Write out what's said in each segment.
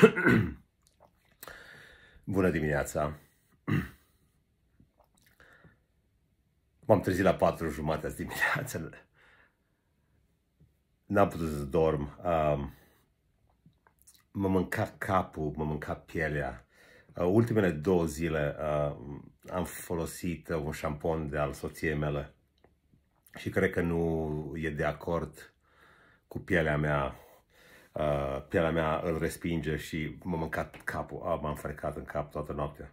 Bună dimineața! M-am trezit la patru jumate azi dimineața. N-am putut să dorm. Um, mă mânca capul, mă mânca pielea. Uh, ultimele două zile uh, am folosit uh, un șampon de al soției mele și cred că nu e de acord cu pielea mea Uh, pielea mea îl respinge și m am mâncat capul, ah, m-am frecat în cap toată noaptea.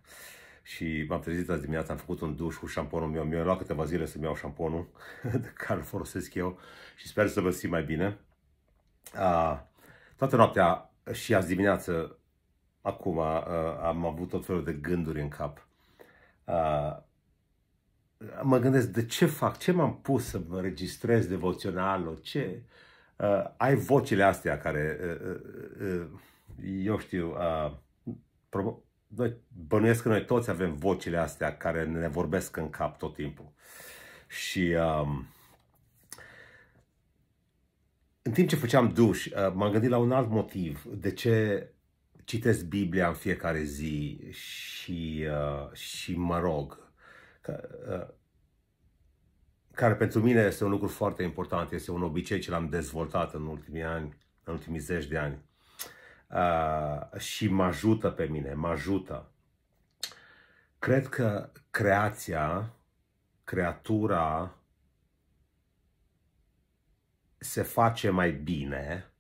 Și m-am trezit azi dimineața, am făcut un duș cu șamponul meu, mi-a luat câteva zile să-mi iau șamponul de care îl folosesc eu și sper să vă simt mai bine. Uh, toată noaptea și azi dimineață, acum, uh, am avut tot felul de gânduri în cap. mă gândesc de ce fac, ce m-am pus să mă registrez devoțional? ce, uh, uh, ai vocile astea care, uh, uh, uh, eu știu, uh, prob- noi, bănuiesc că noi toți avem vocile astea care ne vorbesc în cap tot timpul. Și um, în timp ce făceam duș, uh, m-am gândit la un alt motiv de ce citesc Biblia în fiecare zi și, uh, și mă rog. Că, uh, care pentru mine este un lucru foarte important, este un obicei ce l-am dezvoltat în ultimii ani, în ultimii zeci de ani. Uh, și mă ajută pe mine, mă ajută. Cred că creația, creatura se face mai bine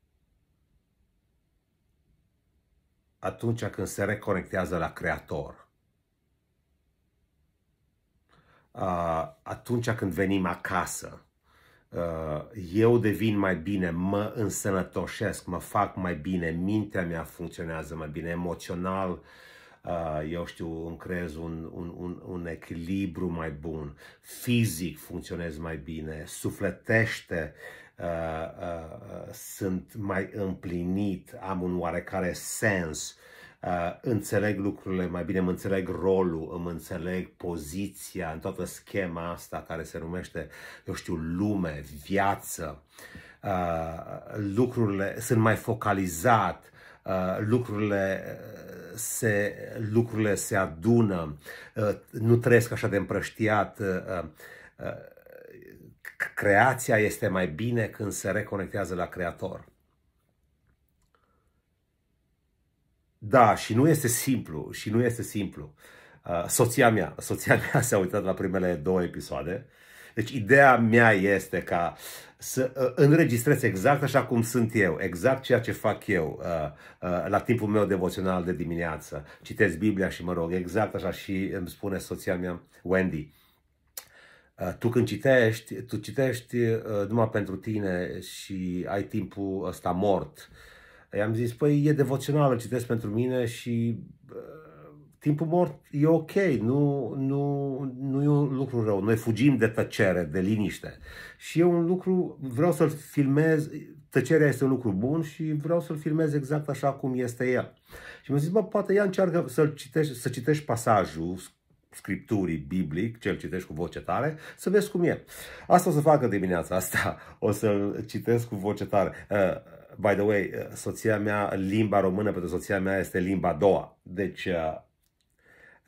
atunci când se reconectează la creator. Uh, atunci când venim acasă, uh, eu devin mai bine, mă însănătoșesc, mă fac mai bine, mintea mea funcționează mai bine, emoțional, uh, eu știu, îmi creez un, un, un, un echilibru mai bun, fizic funcționez mai bine, sufletește, sunt mai împlinit, am un oarecare sens, uh, înțeleg lucrurile mai bine, îmi înțeleg rolul, îmi înțeleg poziția în toată schema asta care se numește, eu știu, lume, viață. Uh, lucrurile sunt mai focalizat, uh, lucrurile uh, se, lucrurile se adună, uh, nu trăiesc așa de împrăștiat, uh, uh, creația este mai bine când se reconectează la creator. Da, și nu este simplu, și nu este simplu. Uh, soția mea, soția mea s-a uitat la primele două episoade. Deci ideea mea este ca să uh, înregistrez exact așa cum sunt eu, exact ceea ce fac eu uh, la timpul meu devoțional de dimineață. Citesc Biblia și mă rog, exact așa și îmi spune soția mea, Wendy. tu când citești, tu citești numai pentru tine și ai timpul ăsta mort. I-am zis, păi e devoțional, îl citesc pentru mine și uh, timpul mort e ok, nu, nu, nu e un lucru rău. Noi fugim de tăcere, de liniște. Și e un lucru, vreau să-l filmez, tăcerea este un lucru bun și vreau să-l filmez exact așa cum este el. Și mi-a zis, bă, poate ea încearcă să-l citești, să citești pasajul, scripturii biblic, cel citești cu voce tare, să vezi cum e. Asta o să facă dimineața asta, o să citesc cu voce tare. Uh, by the way, uh, soția mea, limba română pentru soția mea este limba a doua. Deci, uh,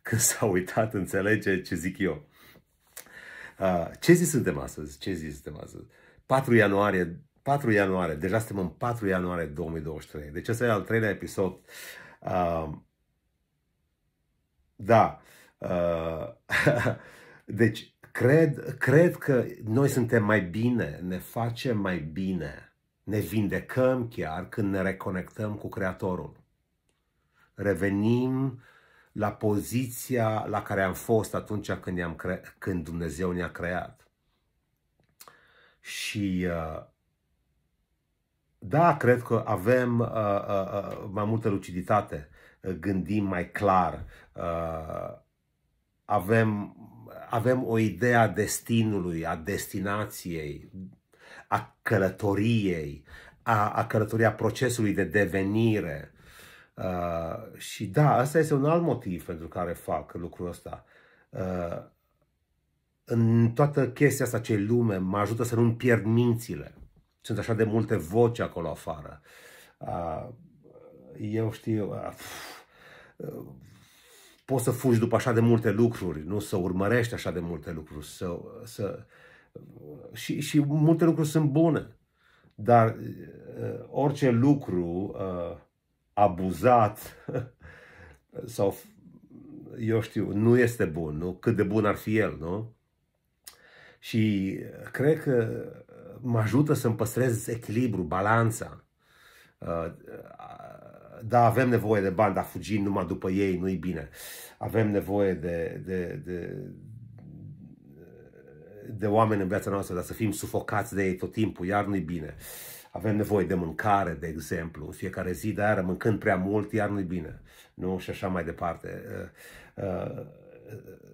când s-a uitat, înțelege ce zic eu. Uh, ce zi suntem astăzi? Ce zi suntem astăzi? 4 ianuarie, 4 ianuarie, deja suntem în 4 ianuarie 2023. Deci ăsta e al treilea episod. da. deci, cred, cred că noi suntem mai bine, ne facem mai bine ne vindecăm chiar când ne reconectăm cu Creatorul. Revenim la poziția la care am fost atunci când, am cre- când Dumnezeu ne-a creat. Și uh, da, cred că avem uh, uh, mai multă luciditate, gândim mai clar, avem, avem o idee a destinului, a destinației, a călătoriei, a, a călătoria procesului de devenire. Uh, și da, asta este un alt motiv pentru care fac lucrul ăsta. Uh, în toată chestia asta ce lume mă ajută să nu-mi pierd mințile. Sunt așa de multe voci acolo afară. Uh, eu știu, uh, uh, poți să fugi după așa de multe lucruri, nu să urmărești așa de multe lucruri, să, să, și, și multe lucruri sunt bune, dar uh, orice lucru uh, abuzat sau eu știu, nu este bun, nu? Cât de bun ar fi el, nu? Și cred că mă ajută să-mi păstrez echilibru, balanța. Uh, da, avem nevoie de bani, dar fugim numai după ei nu-i bine. Avem nevoie de, de, de, de oameni în viața noastră, dar să fim sufocați de ei tot timpul, iar nu-i bine. Avem nevoie de mâncare, de exemplu, în fiecare zi, dar mâncând prea mult, iar nu-i bine. Nu? Și așa mai departe. Uh, uh,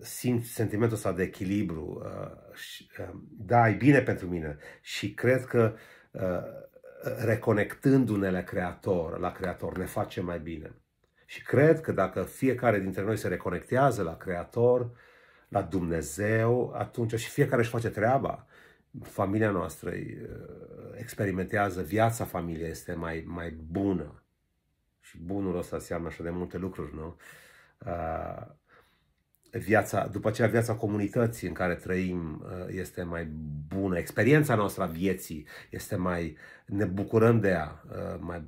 simt sentimentul ăsta de echilibru. Uh, da, e bine pentru mine. Și cred că reconectându-ne la Creator, la Creator, ne face mai bine. Și cred că dacă fiecare dintre noi se reconectează la Creator, la Dumnezeu, atunci și fiecare își face treaba. Familia noastră experimentează, viața familiei este mai, mai bună. Și bunul ăsta înseamnă așa de multe lucruri, nu? viața, după aceea viața comunității în care trăim este mai bună, experiența noastră a vieții este mai, ne bucurăm de ea, mai,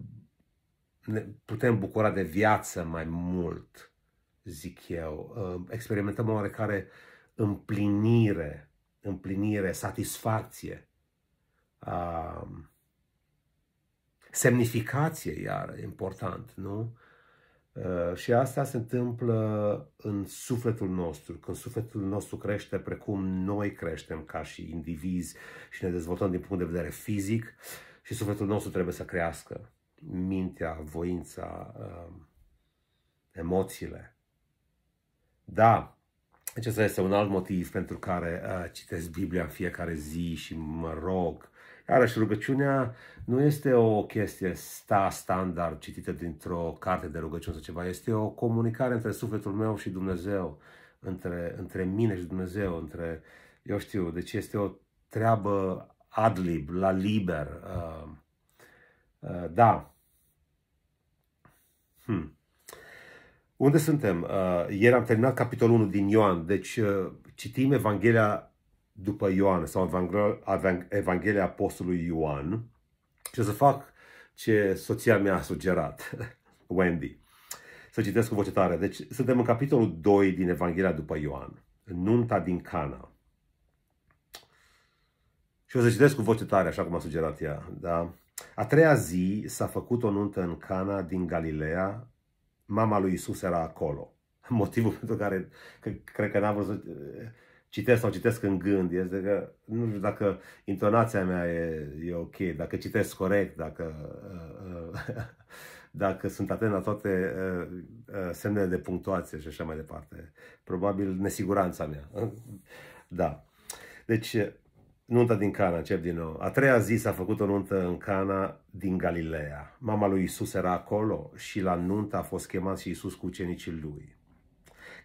ne putem bucura de viață mai mult zic eu. Ă, experimentăm o oarecare împlinire, împlinire, satisfacție, semnificație, iar important, nu? Ă, și asta se întâmplă în sufletul nostru, când sufletul nostru crește precum noi creștem ca și indivizi și ne dezvoltăm din punct de vedere fizic și sufletul nostru trebuie să crească mintea, voința, ă, emoțiile. Da, acesta este un alt motiv pentru care uh, citesc Biblia în fiecare zi și mă rog. Iarăși, rugăciunea nu este o chestie sta standard citită dintr-o carte de rugăciune sau ceva. Este o comunicare între sufletul meu și Dumnezeu, între, între mine și Dumnezeu, între, eu știu, deci este o treabă ad lib, la liber. Uh, uh, da. Hmm. Unde suntem? Uh, ieri am terminat capitolul 1 din Ioan, deci uh, citim Evanghelia după Ioan sau Evanghelia Apostolului Ioan și o să fac ce soția mea a sugerat, Wendy, să citesc cu voce tare. Deci suntem în capitolul 2 din Evanghelia după Ioan, nunta din Cana. Și o să citesc cu voce tare, așa cum a sugerat ea, da? A treia zi s-a făcut o nuntă în Cana din Galileea, mama lui Isus era acolo. Motivul pentru care că, cred că n-am văzut să eh, citesc sau citesc în gând este că nu știu dacă intonația mea e, e ok, dacă citesc corect, dacă, eh, eh, dacă sunt atent la toate semnele de punctuație și așa mai departe. Probabil nesiguranța mea. da. Deci, nunta din Cana, încep din nou. A treia zi s-a făcut o nuntă în Cana din Galileea. Mama lui Isus era acolo și la nuntă a fost chemat și Isus cu ucenicii lui.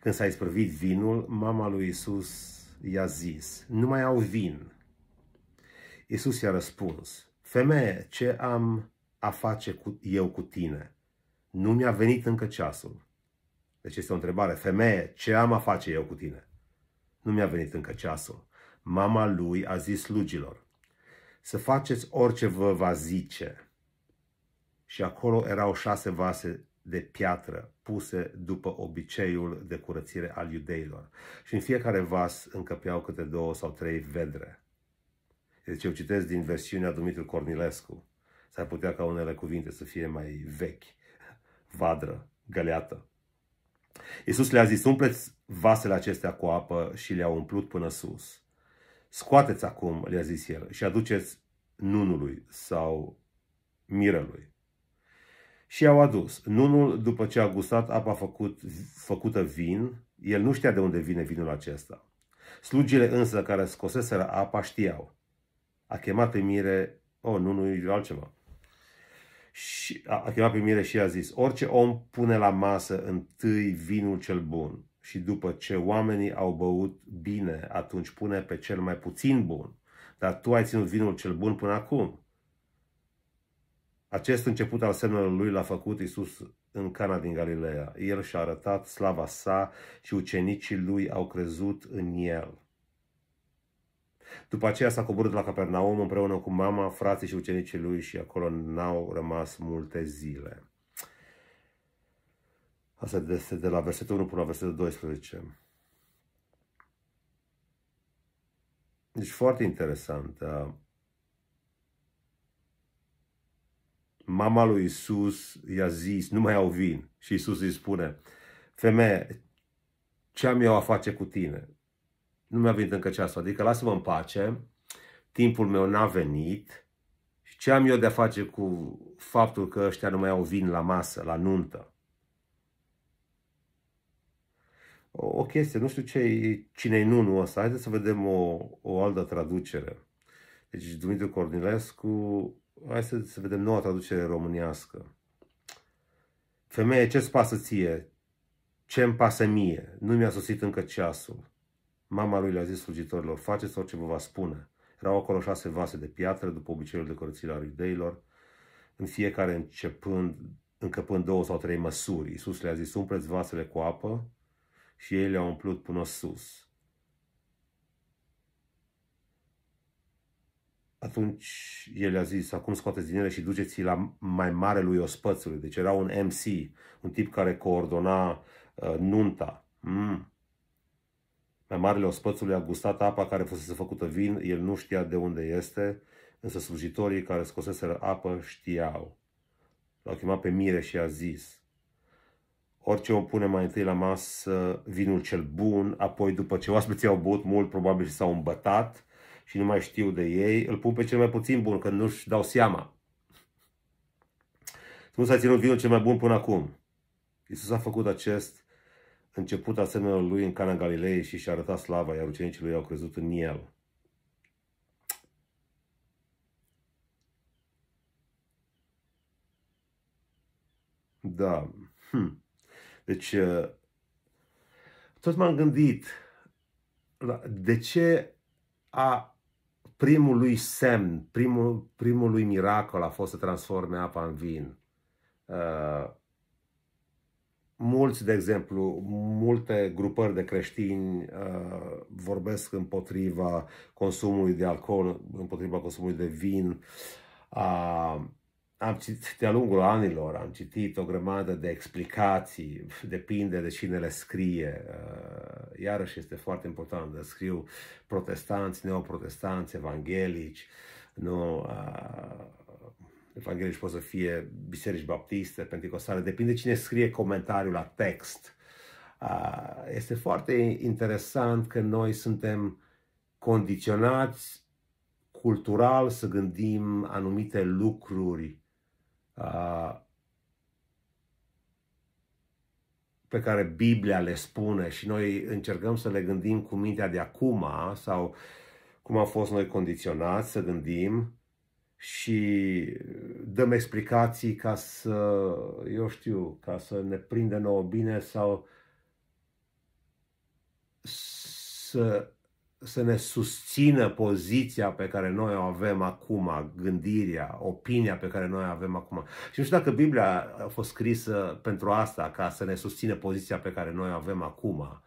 Când s-a isprăvit vinul, mama lui Isus i-a zis, nu mai au vin. Isus i-a răspuns, femeie, ce am a face cu, eu cu tine? Nu mi-a venit încă ceasul. Deci este o întrebare, femeie, ce am a face eu cu tine? Nu mi-a venit încă ceasul. Mama lui a zis slugilor, să faceți orice vă va zice. Și acolo erau șase vase de piatră puse după obiceiul de curățire al iudeilor. Și în fiecare vas încăpeau câte două sau trei vedre. Deci eu citesc din versiunea Dumitru Cornilescu. S-ar putea ca unele cuvinte să fie mai vechi. Vadră, găleată. Iisus le-a zis, umpleți vasele acestea cu apă și le-a umplut până sus. Scoateți acum, le-a zis el, și aduceți nunului sau mirelui. Și i-au adus. Nunul, după ce a gustat apa făcut, făcută vin, el nu știa de unde vine vinul acesta. Slugile însă care scoseseră apa știau. A chemat pe mire, o, oh, nu, nu, altceva. Și a, a chemat pe mire și i-a zis, orice om pune la masă întâi vinul cel bun și după ce oamenii au băut bine, atunci pune pe cel mai puțin bun. Dar tu ai ținut vinul cel bun până acum. Acest început al semnelor lui l-a făcut Isus în Cana din Galileea. El și-a arătat slava sa și ucenicii lui au crezut în el. După aceea s-a coborât la Capernaum împreună cu mama, frații și ucenicii lui și acolo n-au rămas multe zile. Asta este de la versetul 1 până la versetul 12. Deci foarte interesant. Uh, mama lui Isus i-a zis, nu mai au vin. Și Isus îi spune, femeie, ce am eu a face cu tine? Nu mi-a venit încă ceasul, adică lasă-mă în pace, timpul meu n-a venit și ce am eu de a face cu faptul că ăștia nu mai au vin la masă, la nuntă? o chestie, nu știu ce, cine e nunul ăsta, haideți să vedem o, o altă traducere. Deci Dumitru Cornilescu, hai să, să vedem noua traducere românească. Femeie, ce-ți pasă ție? Ce-mi pasă mie? Nu mi-a sosit încă ceasul. Mama lui le-a zis slujitorilor, faceți orice vă va spune. Erau acolo șase vase de piatră, după obiceiul de curățire a iudeilor, în fiecare începând, încăpând două sau trei măsuri. Iisus le-a zis, umpleți vasele cu apă, și ele au umplut până sus. Atunci el a zis, acum scoateți din ele și duceți-i la mai mare lui ospățului. Deci era un MC, un tip care coordona uh, nunta. Mm. Mai marele ospățului a gustat apa care fusese făcută vin, el nu știa de unde este, însă slujitorii care scoseseră apă știau. L-au chemat pe mire și a zis, orice o pune mai întâi la masă, vinul cel bun, apoi după ce oaspeții au băut mult, probabil și s-au îmbătat și nu mai știu de ei, îl pun pe cel mai puțin bun, că nu-și dau seama. Nu s-a ținut vinul cel mai bun până acum. Iisus a făcut acest început asemenea lui în Cana Galilei și și-a arătat slava, iar ucenicii lui au crezut în el. Da. Hmm. Deci, uh, tot m-am gândit de ce a primului semn, primul, primului miracol a fost să transforme apa în vin. Uh, mulți, de exemplu, multe grupări de creștini uh, vorbesc împotriva consumului de alcool, împotriva consumului de vin, a uh, am citit de-a lungul anilor, am citit o grămadă de explicații, depinde de cine le scrie. Uh, iarăși este foarte important să scriu protestanți, neoprotestanți, evanghelici, nu, uh, evanghelici pot să fie biserici baptiste, pentecostale, depinde cine scrie comentariul la text. Uh, este foarte interesant că noi suntem condiționați cultural să gândim anumite lucruri pe care Biblia le spune și noi încercăm să le gândim cu mintea de acum sau cum am fost noi condiționați să gândim și dăm explicații ca să, eu știu, ca să ne prindă nouă bine sau să să ne susțină poziția pe care noi o avem acum, gândirea, opinia pe care noi o avem acum. Și nu știu dacă Biblia a fost scrisă pentru asta, ca să ne susțină poziția pe care noi o avem acum.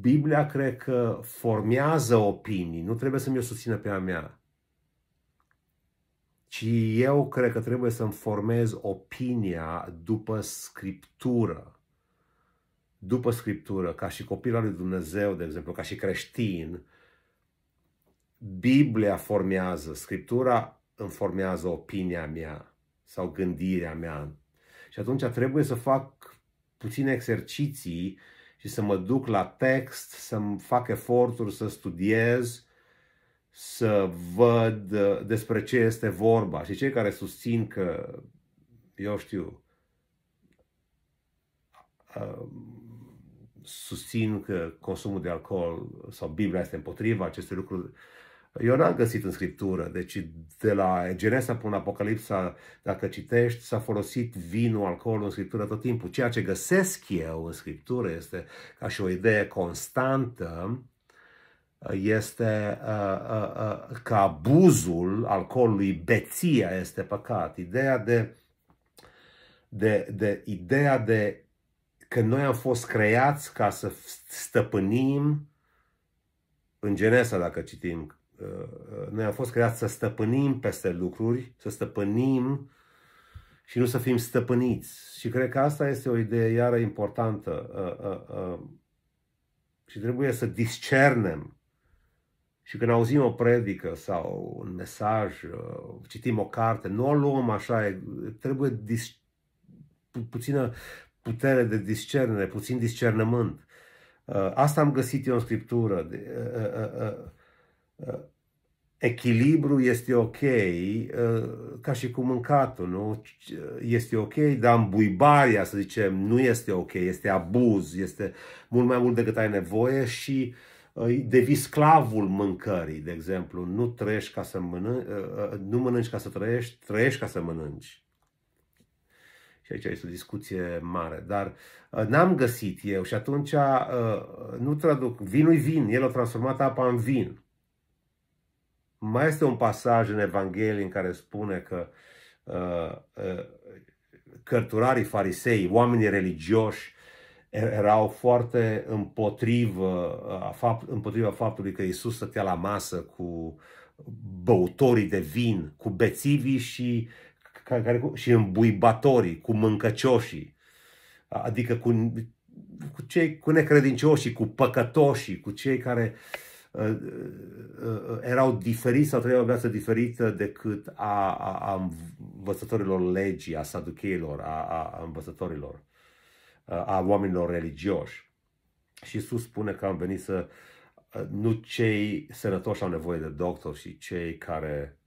Biblia cred că formează opinii, nu trebuie să mi-o susțină pe a mea. Ci eu cred că trebuie să-mi formez opinia după scriptură după Scriptură, ca și copil al lui Dumnezeu, de exemplu, ca și creștin, Biblia formează, Scriptura îmi formează opinia mea sau gândirea mea. Și atunci trebuie să fac puține exerciții și să mă duc la text, să-mi fac eforturi, să studiez, să văd uh, despre ce este vorba. Și cei care susțin că, eu știu, uh, susțin că consumul de alcool sau Biblia este împotriva acestui lucru. Eu n-am găsit în scriptură, deci de la Genesa până la Apocalipsa, dacă citești, s-a folosit vinul, alcoolul în scriptură tot timpul. Ceea ce găsesc eu în scriptură este ca și o idee constantă, este că abuzul alcoolului, beția este păcat. Ideea de, de, de, ideea de că noi am fost creați ca să stăpânim, în Genesa dacă citim, uh, uh, noi am fost creați să stăpânim peste lucruri, să stăpânim și nu să fim stăpâniți. Și cred că asta este o idee iară importantă uh, și trebuie să discernem. Și când auzim o predică sau un mesaj, citim o carte, nu o luăm așa, trebuie dis- pu- puțină putere de discernere, puțin discernământ. Uh, asta am găsit eu în scriptură. Uh, uh, echilibru este ok, ca și cu mâncatul, nu? Este ok, dar îmbuibarea, să zicem, nu este ok, este abuz, este mult mai mult decât ai nevoie și devii sclavul mâncării, de exemplu. Nu trăiești ca să mănânci, nu mănânci ca să trăiești, trăiești ca să mănânci și aici este o discuție mare, dar uh, n-am găsit eu și atunci uh, nu traduc, vinul vin, el a transformat apa în vin. Mai este un pasaj în Evanghelie în care spune că uh, cărturarii farisei, oamenii religioși, er, erau foarte împotrivă, împotriva faptului că Isus stătea la masă cu băutorii de vin, cu bețivii și care, care, și îmbuibatorii, cu mâncăcioșii, adică cu, cu cei cu necredincioșii, cu păcătoșii, cu cei care uh, uh, erau diferiți sau trăiau o viață diferită decât a, a, a învățătorilor legii, a saducheilor, a, a, a învățătorilor, a oamenilor religioși. Și Iisus spune că am venit să uh, nu cei sănătoși au nevoie de doctor și cei care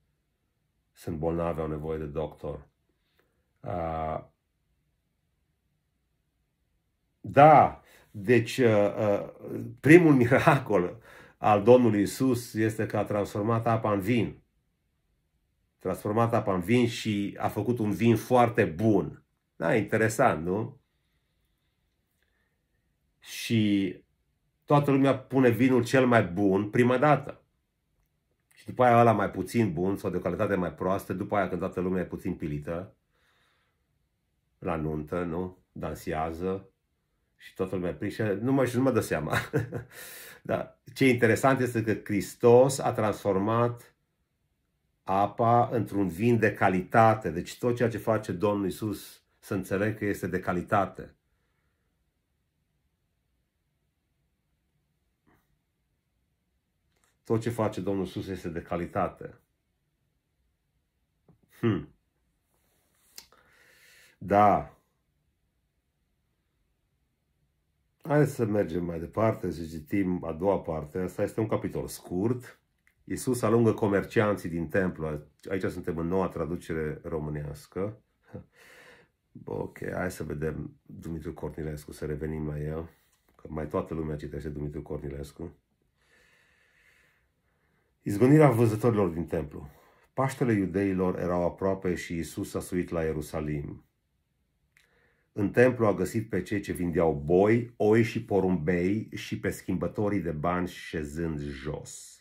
sunt bolnavi, au nevoie de doctor. Da, deci primul miracol al Domnului Isus este că a transformat apa în vin. Transformat apa în vin și a făcut un vin foarte bun. Da, interesant, nu? Și toată lumea pune vinul cel mai bun prima dată și după aia ăla mai puțin bun sau de o calitate mai proastă, după aia când toată lumea e puțin pilită, la nuntă, nu? Dansează și toată lumea prișă, nu mai, nu mă dă seama. Dar ce interesant este că Hristos a transformat apa într-un vin de calitate. Deci tot ceea ce face Domnul Isus să înțeleg că este de calitate. Tot ce face Domnul Sus este de calitate. Hmm. Da. Hai să mergem mai departe, să citim a doua parte. Asta este un capitol scurt. Iisus alungă comercianții din templu. Aici suntem în noua traducere românească. Ok, hai să vedem Dumitru Cornilescu, să revenim la el. Că mai toată lumea citește Dumitru Cornilescu. Izgonirea văzătorilor din templu. Paștele iudeilor erau aproape și Isus a suit la Ierusalim. În templu a găsit pe cei ce vindeau boi, oi și porumbei și pe schimbătorii de bani șezând jos.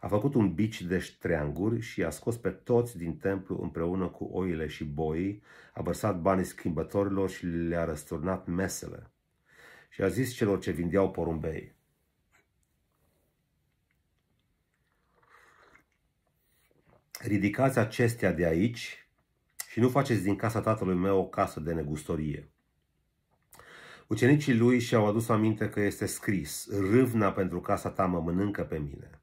A făcut un bici de ștreanguri și a scos pe toți din templu împreună cu oile și boii, a vărsat banii schimbătorilor și le-a răsturnat mesele. Și a zis celor ce vindeau porumbei, ridicați acestea de aici și nu faceți din casa tatălui meu o casă de negustorie. Ucenicii lui și-au adus aminte că este scris, râvna pentru casa ta mă mănâncă pe mine.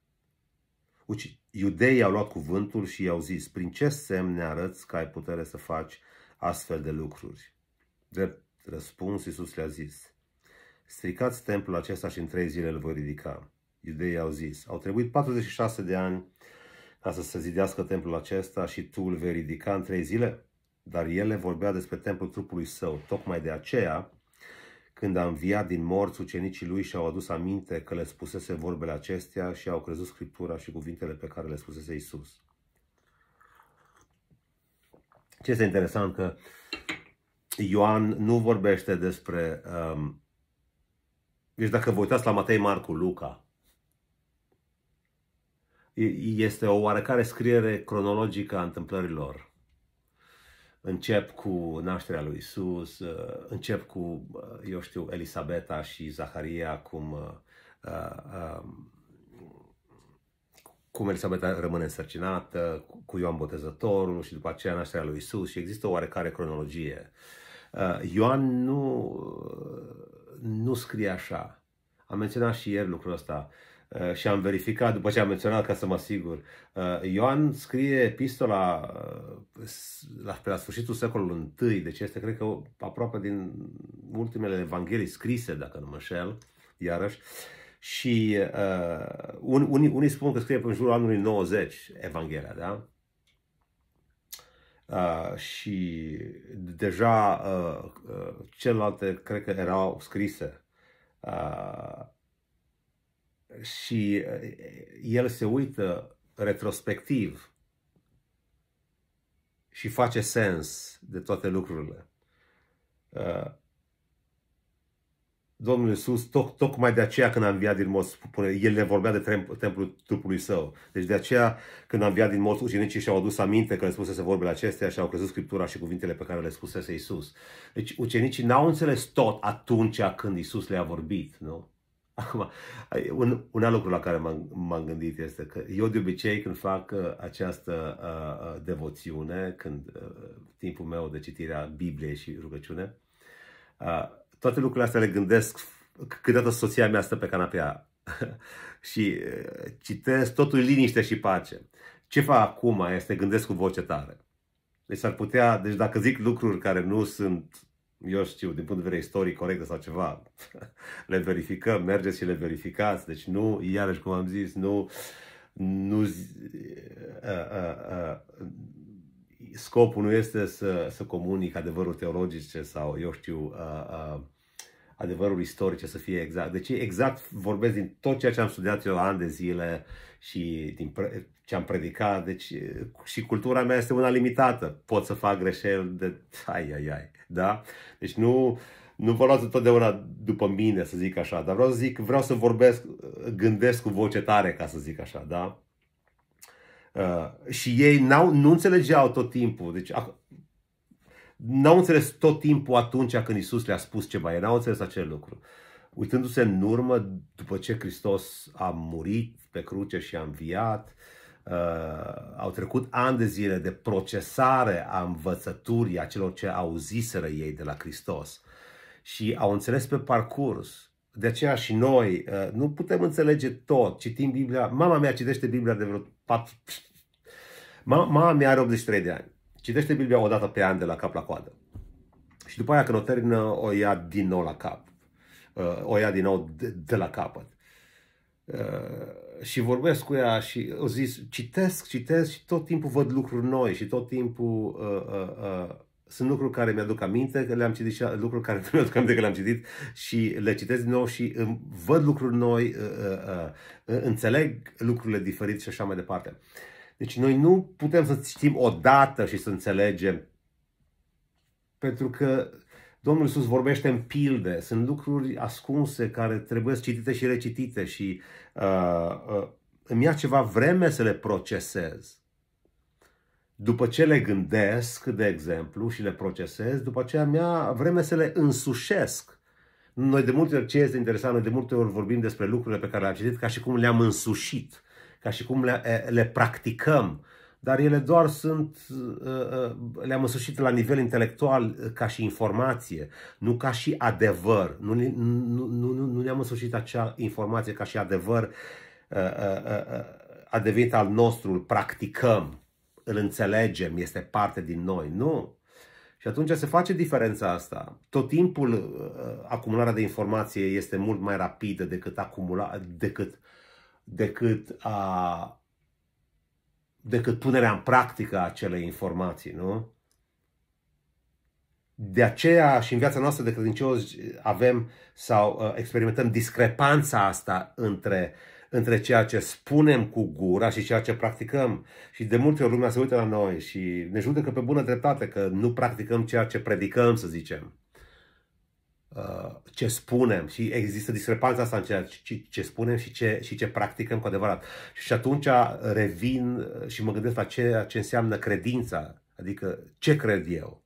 Iudeii au luat cuvântul și i-au zis, prin ce semn ne arăți că ai putere să faci astfel de lucruri? Drept răspuns, Iisus le-a zis, stricați templul acesta și în trei zile îl voi ridica. Iudeii au zis, au trebuit 46 de ani ca să se zidească templul acesta și tu îl vei ridica în trei zile? Dar ele vorbea despre templul trupului său. Tocmai de aceea, când a înviat din morți, ucenicii lui și-au adus aminte că le spusese vorbele acestea și au crezut Scriptura și cuvintele pe care le spusese Isus. Ce este interesant că Ioan nu vorbește despre... Um, deci dacă vă uitați la Matei, Marcu, Luca, este o oarecare scriere cronologică a întâmplărilor. Încep cu nașterea lui Isus, uh, încep cu, uh, eu știu, Elisabeta și Zaharia, cum, uh, um, cum Elisabeta rămâne însărcinată, cu Ioan Botezătorul și după aceea nașterea lui Isus și există o oarecare cronologie. Ioan nu, nu scrie așa. Am menționat și ieri lucrul ăsta. Uh, și am verificat după ce am menționat ca să mă asigur. Uh, Ioan scrie epistola uh, la, pe la sfârșitul secolului I, deci este cred că aproape din ultimele evanghelii scrise, dacă nu mă șel, iarăși. Și uh, un, unii, unii spun că scrie în jurul anului 90 Evanghelia, da? Uh, și deja uh, uh, celelalte cred că erau scrise și el se uită retrospectiv și face sens de toate lucrurile. Domnul Iisus, toc, tocmai de aceea când a înviat din morți, spune, el le vorbea de templul trupului său. Deci de aceea când a înviat din morți, ucenicii și-au adus aminte că le spusese vorbele acestea și au crezut Scriptura și cuvintele pe care le spusese Iisus. Deci ucenicii n-au înțeles tot atunci când Iisus le-a vorbit, nu? Acum, un, un alt lucru la care m-am, gândit este că eu de obicei când fac uh, această uh, uh, devoțiune, când uh, timpul meu de citire a Bibliei și rugăciune, uh, toate lucrurile astea le gândesc câteodată soția mea stă pe canapea și uh, citesc totul liniște și pace. Ce fac acum este gândesc cu voce tare. Deci ar putea, deci dacă zic lucruri care nu sunt eu știu, din punct de vedere istoric corect sau ceva, le verificăm, mergeți și le verificați, deci nu, iarăși cum am zis, nu, nu uh, uh, uh, scopul nu este să, să comunic adevărul teologice sau, eu știu, uh, uh, adevărul istoric să fie exact. Deci exact vorbesc din tot ceea ce am studiat eu ani de zile, uh, și din ce am predicat, deci și cultura mea este una limitată. Pot să fac greșeli de ai, ai, ai, da? Deci nu, nu vă luați întotdeauna după mine, să zic așa, dar vreau să zic, vreau să vorbesc, gândesc cu voce tare, ca să zic așa, da? Uh, și ei n-au, nu înțelegeau tot timpul, deci n-au înțeles tot timpul atunci când Isus le-a spus ceva, ei n-au înțeles acel lucru. Uh, uitându-se în urmă după ce Hristos a murit pe cruce și a înviat, uh, au trecut ani de zile de procesare a învățăturii a celor ce auziseră ei de la Hristos și au înțeles pe parcurs. De aceea și noi uh, nu putem înțelege tot. Citim Biblia. Mama mea citește Biblia de vreo 4... Mama, mama mea are 83 de ani. Citește Biblia o dată pe an de la cap la coadă. Și după aia când o termină, o ia din nou la cap. Uh, o ia din nou de, de la capăt. Uh, și vorbesc cu ea și o zis, citesc, citesc și tot timpul văd lucruri noi și tot timpul uh, uh, uh, sunt lucruri care mi-aduc aminte că le-am citit și uh, lucruri care nu mi-aduc aminte că le-am citit și le citesc din nou și văd lucruri noi, înțeleg lucrurile diferite și așa mai departe. Deci noi nu putem să citim odată și să înțelegem pentru că Domnul Iisus vorbește în pilde, sunt lucruri ascunse care trebuie citite și recitite și uh, uh, îmi ia ceva vreme să le procesez. După ce le gândesc, de exemplu, și le procesez, după aceea mi-a vreme să le însușesc. Noi de multe ori, ce este interesant, noi de multe ori vorbim despre lucrurile pe care le-am citit ca și cum le-am însușit, ca și cum le, eh, le practicăm dar ele doar sunt, uh, uh, le-am însușit la nivel intelectual uh, ca și informație, nu ca și adevăr. Nu, nu, nu, nu ne-am însușit acea informație ca și adevăr, a devenit al nostru, îl practicăm, îl înțelegem, este parte din noi. Nu. Și atunci se face diferența asta. Tot timpul acumularea de informație este mult mai rapidă decât, acumula, decât, decât a decât punerea în practică a acelei informații, nu? De aceea și în viața noastră de credincioși avem sau uh, experimentăm discrepanța asta între, între ceea ce spunem cu gura și ceea ce practicăm. Și de multe ori lumea se uită la noi și ne judecă pe bună dreptate că nu practicăm ceea ce predicăm, să zicem. Uh, ce spunem și există discrepanța asta în ceea ce, ce spunem și ce, și ce practicăm cu adevărat. Și atunci revin uh, și mă gândesc la ceea ce înseamnă credința, adică ce cred eu.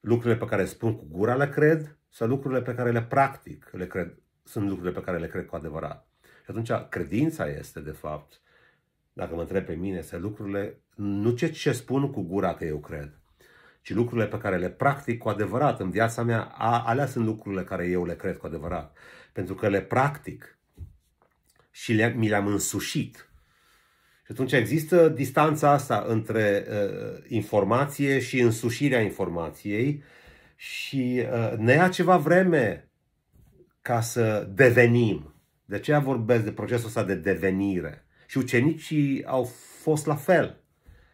Lucrurile pe care spun cu gura le cred sau lucrurile pe care le practic le cred, sunt lucrurile pe care le cred cu adevărat. Și atunci credința este, de fapt, dacă mă întreb pe mine, să lucrurile, nu ce, ce spun cu gura că eu cred, ci lucrurile pe care le practic cu adevărat în viața mea, a, alea sunt lucrurile care eu le cred cu adevărat. Pentru că le practic și le, mi le-am însușit. Și atunci există distanța asta între uh, informație și însușirea informației și uh, ne ia ceva vreme ca să devenim. De aceea vorbesc de procesul ăsta de devenire. Și ucenicii au fost la fel.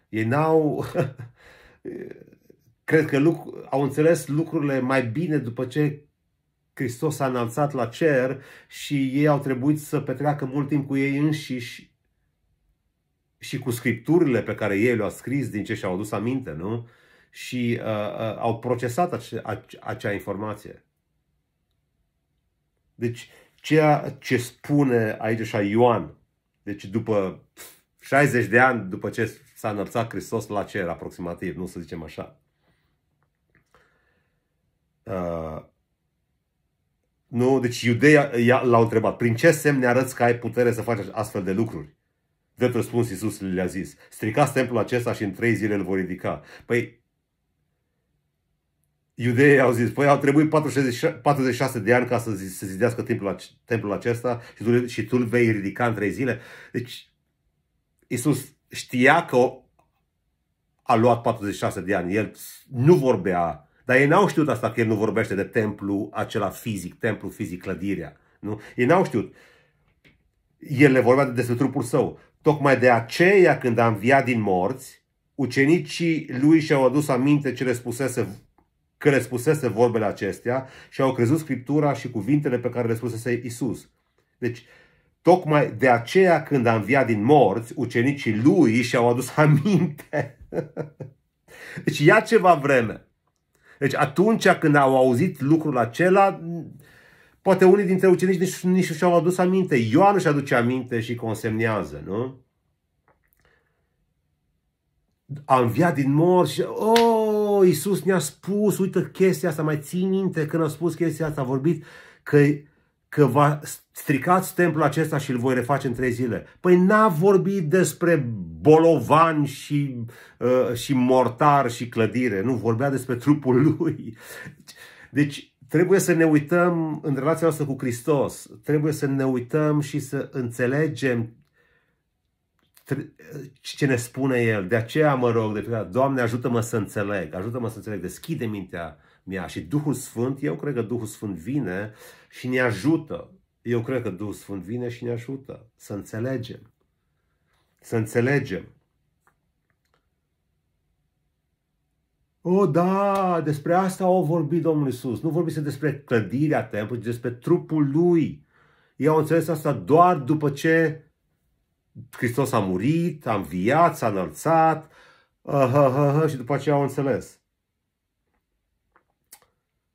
Ei n-au Cred că lucru, au înțeles lucrurile mai bine după ce Hristos a înalțat la cer și ei au trebuit să petreacă mult timp cu ei înșiși și cu scripturile pe care ei le-au scris din ce și-au adus aminte, nu? Și uh, uh, au procesat ace- ace- acea informație. Deci, ceea ce spune aici așa Ioan, deci după 60 de ani după ce s-a înălțat Hristos la cer aproximativ, nu să zicem așa, Uh, nu, deci Iudeia l-au întrebat, prin ce semne arăți că ai putere să faci astfel de lucruri? De răspuns Iisus le-a zis, stricați templul acesta și în trei zile îl vor ridica. Păi, Iudeii au zis, păi au trebuit 46, de ani ca să se zidească templul, templul acesta și tu, și tu îl vei ridica în trei zile. Deci, Iisus știa că a luat 46 de ani. El nu vorbea dar ei n-au știut asta că el nu vorbește de templu acela fizic, templu fizic, clădirea. Nu? Ei n-au știut. El le vorbea despre trupul său. Tocmai de aceea, când a înviat din morți, ucenicii lui și-au adus aminte ce le spusese, că le spusese vorbele acestea și au crezut Scriptura și cuvintele pe care le spusese Isus. Deci, tocmai de aceea când a înviat din morți, ucenicii lui și-au adus aminte. Deci ia ceva vreme. Deci atunci când au auzit lucrul acela, poate unii dintre ucenici nici, nici și-au adus aminte. Ioan își aduce aminte și consemnează, nu? A înviat din mor și, oh, Iisus ne-a spus, uite chestia asta, mai ții minte când a spus chestia asta, a vorbit că că va stricați templul acesta și îl voi reface în trei zile. Păi n-a vorbit despre bolovan și, uh, și mortar și clădire, nu, vorbea despre trupul lui. Deci trebuie să ne uităm în relația noastră cu Hristos, trebuie să ne uităm și să înțelegem ce ne spune El. De aceea mă rog, de Doamne ajută-mă să înțeleg, ajută-mă să înțeleg, deschide mintea mea și Duhul Sfânt, eu cred că Duhul Sfânt vine uh, și ne ajută. Eu cred că Duhul Sfânt vine și ne ajută să înțelegem. Să înțelegem. O, da, despre asta au vorbit Domnul Isus. Nu vorbise despre clădirea templului, ci despre trupul lui. Ei au înțeles asta doar după ce Hristos a murit, a înviat, s-a înălțat uh, uh, uh, uh, și după aceea au înțeles.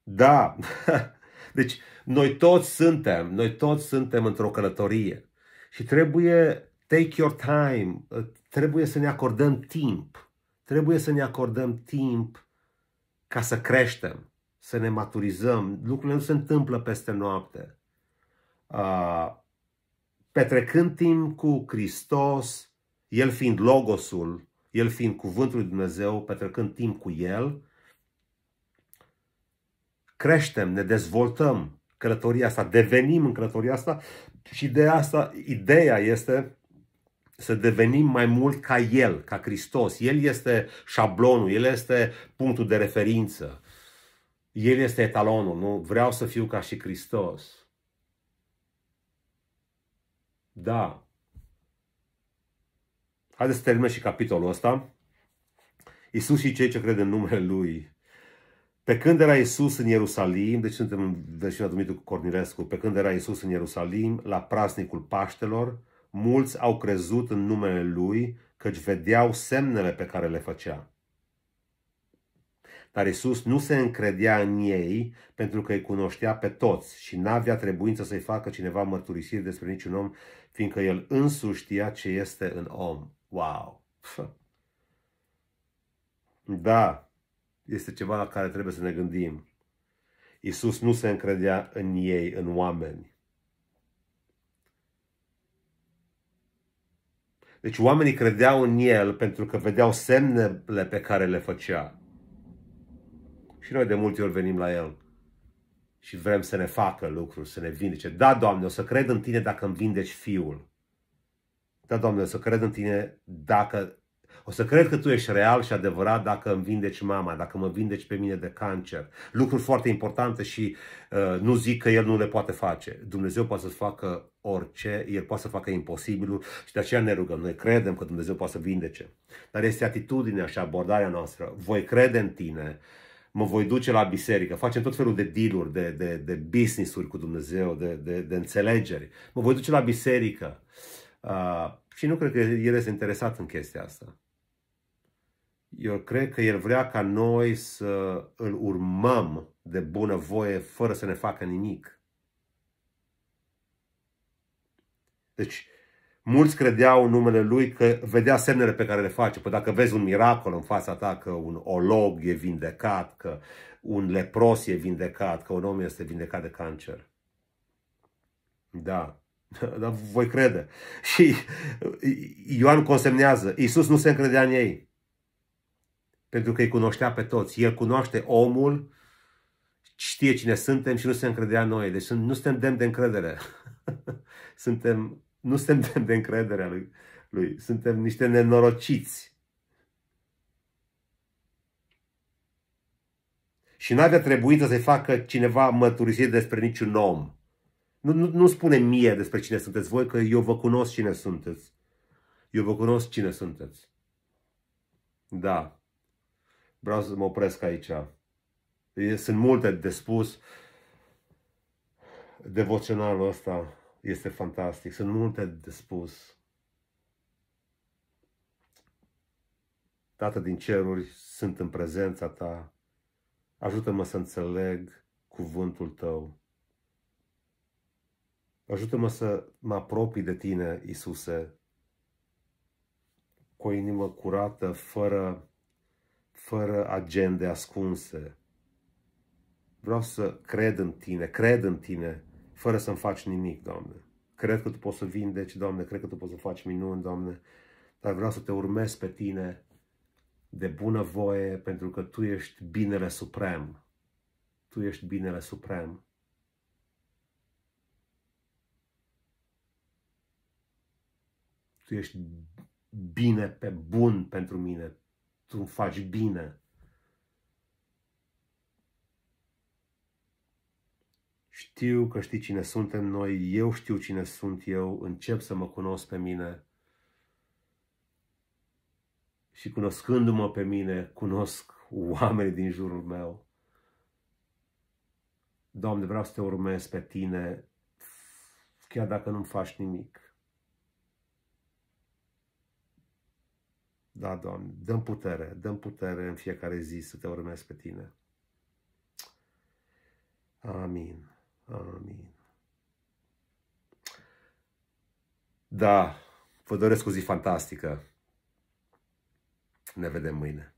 Da. deci, noi toți suntem, noi toți suntem într-o călătorie și trebuie take your time, trebuie să ne acordăm timp, trebuie să ne acordăm timp ca să creștem, să ne maturizăm. Lucrurile nu se întâmplă peste noapte. petrecând timp cu Hristos, El fiind Logosul, El fiind Cuvântul lui Dumnezeu, petrecând timp cu El, creștem, ne dezvoltăm, călătoria asta, devenim în călătoria asta și de asta ideea este să devenim mai mult ca El, ca Hristos. El este șablonul, El este punctul de referință. El este etalonul, nu? Vreau să fiu ca și Hristos. Da. Haideți să terminăm și capitolul ăsta. Isus și cei ce cred în numele Lui pe când era Isus în Ierusalim, deci suntem în versiunea Dumitru Cornilescu, pe când era Isus în Ierusalim, la prasnicul Paștelor, mulți au crezut în numele Lui, căci vedeau semnele pe care le făcea. Dar Isus nu se încredea în ei pentru că îi cunoștea pe toți și n-avea trebuință să-i facă cineva mărturisiri despre niciun om, fiindcă el însuși știa ce este în om. Wow! Da, este ceva la care trebuie să ne gândim. Isus nu se încredea în ei, în oameni. Deci oamenii credeau în el pentru că vedeau semnele pe care le făcea. Și noi de multe ori venim la el și vrem să ne facă lucruri, să ne vindece. Da, Doamne, o să cred în Tine dacă îmi vindeci fiul. Da, Doamne, o să cred în Tine dacă o să cred că tu ești real și adevărat dacă îmi vindeci mama, dacă mă vindeci pe mine de cancer. Lucruri foarte importante și uh, nu zic că El nu le poate face. Dumnezeu poate să facă orice, El poate să facă imposibilul și de aceea ne rugăm. Noi credem că Dumnezeu poate să vindece. Dar este atitudinea și abordarea noastră. Voi crede în tine, mă voi duce la biserică, facem tot felul de dealuri, de, de, de business-uri cu Dumnezeu, de, de, de înțelegeri. Mă voi duce la biserică. Uh, și nu cred că el este interesat în chestia asta. Eu cred că El vrea ca noi să îl urmăm de bună voie, fără să ne facă nimic. Deci, mulți credeau în numele Lui că vedea semnele pe care le face. Păi dacă vezi un miracol în fața ta, că un olog e vindecat, că un lepros e vindecat, că un om este vindecat de cancer. Da, dar voi crede. Și Ioan consemnează, Iisus nu se încredea în ei pentru că îi cunoștea pe toți. El cunoaște omul, știe cine suntem și nu se încredea noi. Deci nu suntem demn de încredere. suntem, nu suntem demn de încredere lui, lui. Suntem niște nenorociți. Și n-avea trebuit să se facă cineva mărturisit despre niciun om. Nu, nu, nu spune mie despre cine sunteți voi, că eu vă cunosc cine sunteți. Eu vă cunosc cine sunteți. Da. Vreau să mă opresc aici. Sunt multe de spus. Devoționalul ăsta este fantastic. Sunt multe de spus. Tată din ceruri, sunt în prezența ta. Ajută-mă să înțeleg cuvântul tău. Ajută-mă să mă apropii de tine, Isuse, cu o inimă curată, fără fără agende ascunse. Vreau să cred în Tine, cred în Tine, fără să-mi faci nimic, Doamne. Cred că Tu poți să vindeci, Doamne, cred că Tu poți să faci minuni, Doamne, dar vreau să Te urmez pe Tine de bună voie, pentru că Tu ești binele suprem. Tu ești binele suprem. Tu ești bine pe bun pentru mine, tu îmi faci bine. Știu că știi cine suntem noi, eu știu cine sunt eu, încep să mă cunosc pe mine. Și cunoscându-mă pe mine, cunosc oamenii din jurul meu. Doamne, vreau să te urmez pe tine, chiar dacă nu-mi faci nimic. Da, Doamne, dăm putere, dăm putere în fiecare zi să te urmezi pe tine. Amin, amin. Da, vă doresc o zi fantastică. Ne vedem mâine.